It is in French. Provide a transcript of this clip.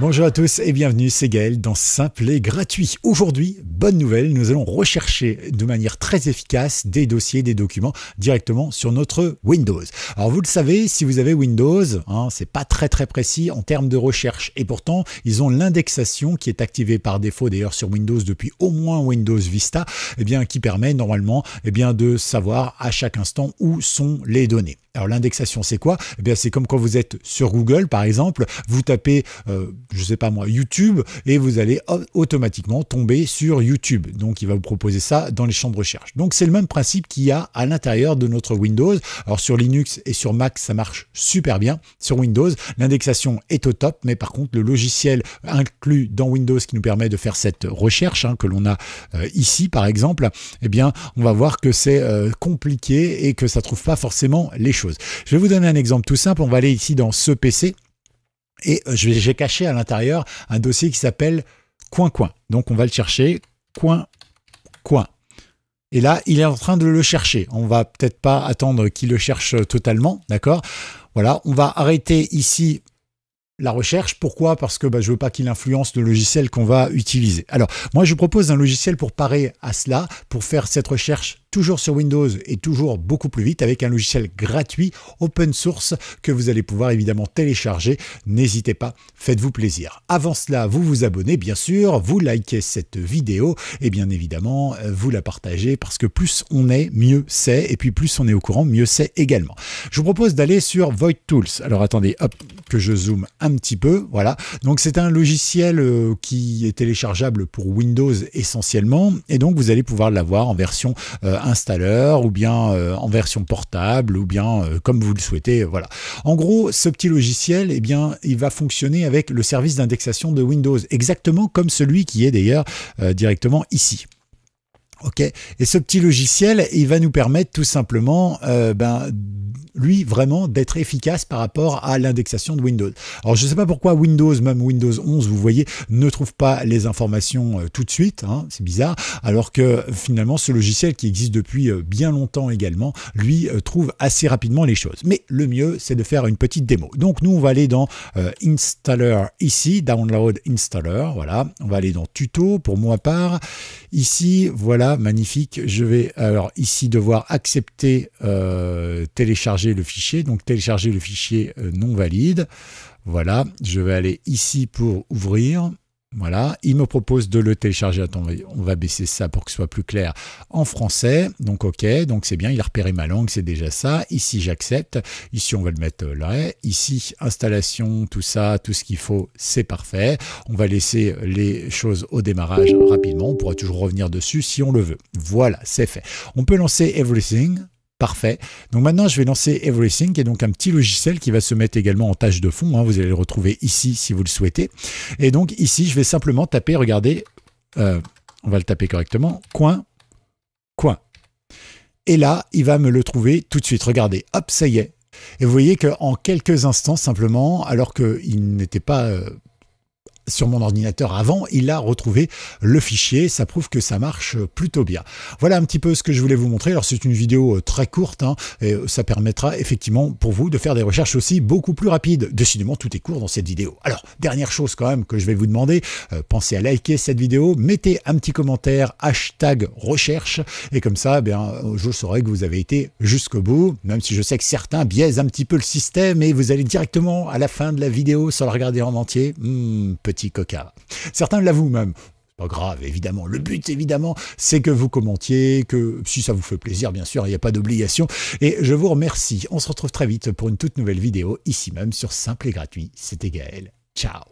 Bonjour à tous et bienvenue, c'est Gaël dans Simple et Gratuit. Aujourd'hui, bonne nouvelle, nous allons rechercher de manière très efficace des dossiers, des documents directement sur notre Windows. Alors vous le savez, si vous avez Windows, hein, c'est pas très très précis en termes de recherche et pourtant ils ont l'indexation qui est activée par défaut d'ailleurs sur Windows depuis au moins Windows Vista, et eh bien, qui permet normalement et eh bien, de savoir à chaque instant où sont les données. Alors l'indexation, c'est quoi eh bien, C'est comme quand vous êtes sur Google, par exemple, vous tapez, euh, je sais pas moi, YouTube, et vous allez automatiquement tomber sur YouTube. Donc il va vous proposer ça dans les champs de recherche. Donc c'est le même principe qu'il y a à l'intérieur de notre Windows. Alors sur Linux et sur Mac, ça marche super bien. Sur Windows, l'indexation est au top, mais par contre, le logiciel inclus dans Windows qui nous permet de faire cette recherche hein, que l'on a euh, ici, par exemple, eh bien, on va voir que c'est euh, compliqué et que ça ne trouve pas forcément les je vais vous donner un exemple tout simple. On va aller ici dans ce PC et euh, j'ai caché à l'intérieur un dossier qui s'appelle coin coin. Donc on va le chercher coin coin. Et là, il est en train de le chercher. On va peut-être pas attendre qu'il le cherche totalement, d'accord Voilà, on va arrêter ici la recherche. Pourquoi Parce que bah, je veux pas qu'il influence le logiciel qu'on va utiliser. Alors, moi, je propose un logiciel pour parer à cela, pour faire cette recherche toujours sur Windows et toujours beaucoup plus vite avec un logiciel gratuit, open source, que vous allez pouvoir évidemment télécharger. N'hésitez pas, faites-vous plaisir. Avant cela, vous vous abonnez, bien sûr, vous likez cette vidéo et bien évidemment, euh, vous la partagez parce que plus on est, mieux c'est. Et puis plus on est au courant, mieux c'est également. Je vous propose d'aller sur Void Tools. Alors attendez, hop, je zoome un petit peu. Voilà. Donc c'est un logiciel euh, qui est téléchargeable pour Windows essentiellement. Et donc vous allez pouvoir l'avoir en version euh, installeur ou bien euh, en version portable ou bien comme vous le souhaitez. Voilà. En gros, ce petit logiciel, et eh bien, il va fonctionner avec le service d'indexation de Windows, exactement comme celui qui est d'ailleurs directement ici. Ok, et ce petit logiciel, il va nous permettre tout simplement ben, lui, vraiment d'être efficace par rapport à l'indexation de Windows. Alors, je ne sais pas pourquoi Windows, même Windows 11, vous voyez, ne trouve pas les informations euh, tout de suite. Hein, c'est bizarre. Alors que finalement, ce logiciel qui existe depuis euh, bien longtemps également, lui, euh, trouve assez rapidement les choses. Mais le mieux, c'est de faire une petite démo. Donc, nous, on va aller dans Installer ici, Download Installer. Voilà, on va aller dans Tuto pour moi part. Ici, voilà, magnifique. Je vais alors ici devoir accepter télécharger le fichier. Donc télécharger le fichier euh, non valide. Voilà, je vais aller ici pour ouvrir. Voilà, il me propose de le télécharger. Attends, on va baisser ça pour que ce soit plus clair en français. Donc, ok, donc c'est bien, il a repéré ma langue, c'est déjà ça. Ici, j'accepte. Ici, on va le mettre là. Ici, installation, tout ça, tout ce qu'il faut, c'est parfait. On va laisser les choses au démarrage rapidement. On pourra toujours revenir dessus si on le veut. Voilà, c'est fait. On peut lancer Everything. Parfait. Donc maintenant, je vais lancer Everything, qui est donc un petit logiciel qui va se mettre également en tâche de fond. Hein. Vous allez le retrouver ici si vous le souhaitez. Et donc ici, je vais simplement taper, regardez, euh, on va le taper correctement, coin, coin. Et là, il va me le trouver tout de suite. Regardez, hop, ça y est. Et vous voyez qu'en quelques instants, simplement, alors qu'il n'était pas... Euh, sur mon ordinateur avant, il a retrouvé le fichier. Ça prouve que ça marche plutôt bien. Voilà un petit peu ce que je voulais vous montrer. Alors c'est une vidéo euh, très courte hein, et euh, ça permettra effectivement pour vous de faire des recherches aussi beaucoup plus rapides. Décidément, tout est court dans cette vidéo. Alors, dernière chose quand même que je vais vous demander, euh, pensez à liker cette vidéo, mettez un petit commentaire, hashtag recherche, et comme ça, eh bien, je saurai que vous avez été jusqu'au bout, même si je sais que certains biaisent un petit peu le système et vous allez directement à la fin de la vidéo sans la regarder en entier. Hmm, petit coca Certains l'avouent même. Pas grave, évidemment. Le but, évidemment, c'est que vous commentiez, que si ça vous fait plaisir, bien sûr, il n'y a pas d'obligation. Et je vous remercie. On se retrouve très vite pour une toute nouvelle vidéo, ici même sur Simple et Gratuit. C'était Gaël. Ciao